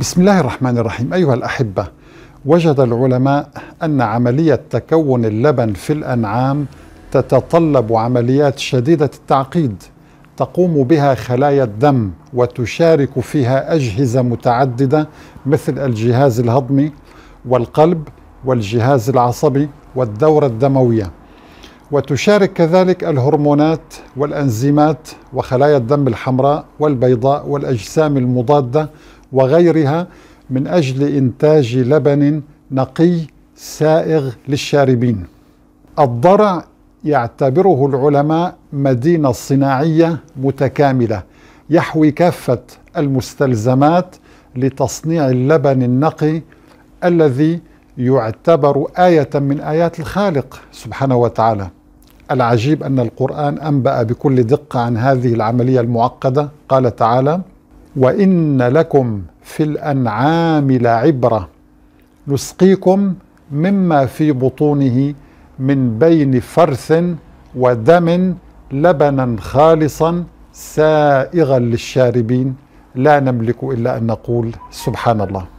بسم الله الرحمن الرحيم أيها الأحبة وجد العلماء أن عملية تكون اللبن في الأنعام تتطلب عمليات شديدة التعقيد تقوم بها خلايا الدم وتشارك فيها أجهزة متعددة مثل الجهاز الهضمي والقلب والجهاز العصبي والدورة الدموية وتشارك كذلك الهرمونات والأنزيمات وخلايا الدم الحمراء والبيضاء والأجسام المضادة وغيرها من أجل إنتاج لبن نقي سائغ للشاربين الضرع يعتبره العلماء مدينة صناعية متكاملة يحوي كافة المستلزمات لتصنيع اللبن النقي الذي يعتبر آية من آيات الخالق سبحانه وتعالى العجيب أن القرآن أنبأ بكل دقة عن هذه العملية المعقدة قال تعالى وإن لكم في الأنعام لعبرة نسقيكم مما في بطونه من بين فرث ودم لبنا خالصا سائغا للشاربين لا نملك إلا أن نقول سبحان الله